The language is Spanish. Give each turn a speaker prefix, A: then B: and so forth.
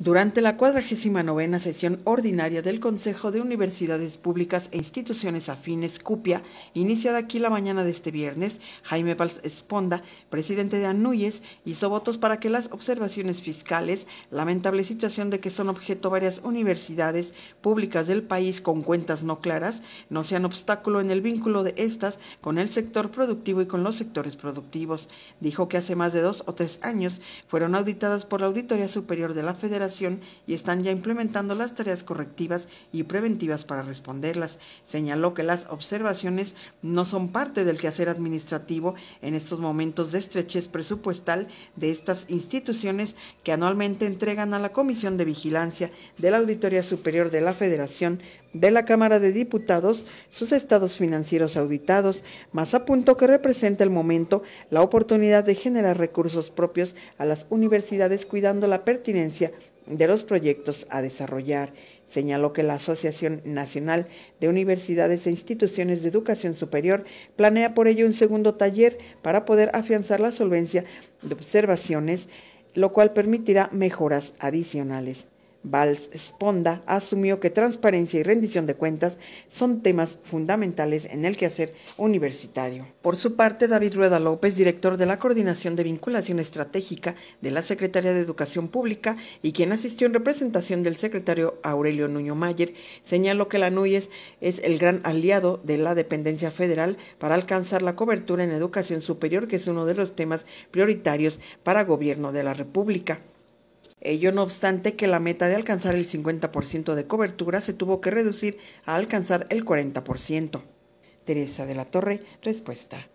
A: Durante la 49 sesión ordinaria del Consejo de Universidades Públicas e Instituciones Afines, CUPIA, iniciada aquí la mañana de este viernes, Jaime Valls Esponda, presidente de ANUYES, hizo votos para que las observaciones fiscales, lamentable situación de que son objeto varias universidades públicas del país con cuentas no claras, no sean obstáculo en el vínculo de estas con el sector productivo y con los sectores productivos. Dijo que hace más de dos o tres años fueron auditadas por la Auditoría Superior de la Federación y están ya implementando las tareas correctivas y preventivas para responderlas. Señaló que las observaciones no son parte del quehacer administrativo en estos momentos de estrechez presupuestal de estas instituciones que anualmente entregan a la Comisión de Vigilancia de la Auditoría Superior de la Federación de la Cámara de Diputados sus estados financieros auditados, más apuntó que representa el momento la oportunidad de generar recursos propios a las universidades cuidando la pertinencia de los proyectos a desarrollar. Señaló que la Asociación Nacional de Universidades e Instituciones de Educación Superior planea por ello un segundo taller para poder afianzar la solvencia de observaciones, lo cual permitirá mejoras adicionales. Valls Sponda asumió que transparencia y rendición de cuentas son temas fundamentales en el quehacer universitario. Por su parte, David Rueda López, director de la Coordinación de Vinculación Estratégica de la Secretaría de Educación Pública y quien asistió en representación del secretario Aurelio Nuño Mayer, señaló que la NUYES es el gran aliado de la dependencia federal para alcanzar la cobertura en educación superior, que es uno de los temas prioritarios para gobierno de la República. Ello no obstante que la meta de alcanzar el 50% de cobertura se tuvo que reducir a alcanzar el 40%. Teresa de la Torre, respuesta.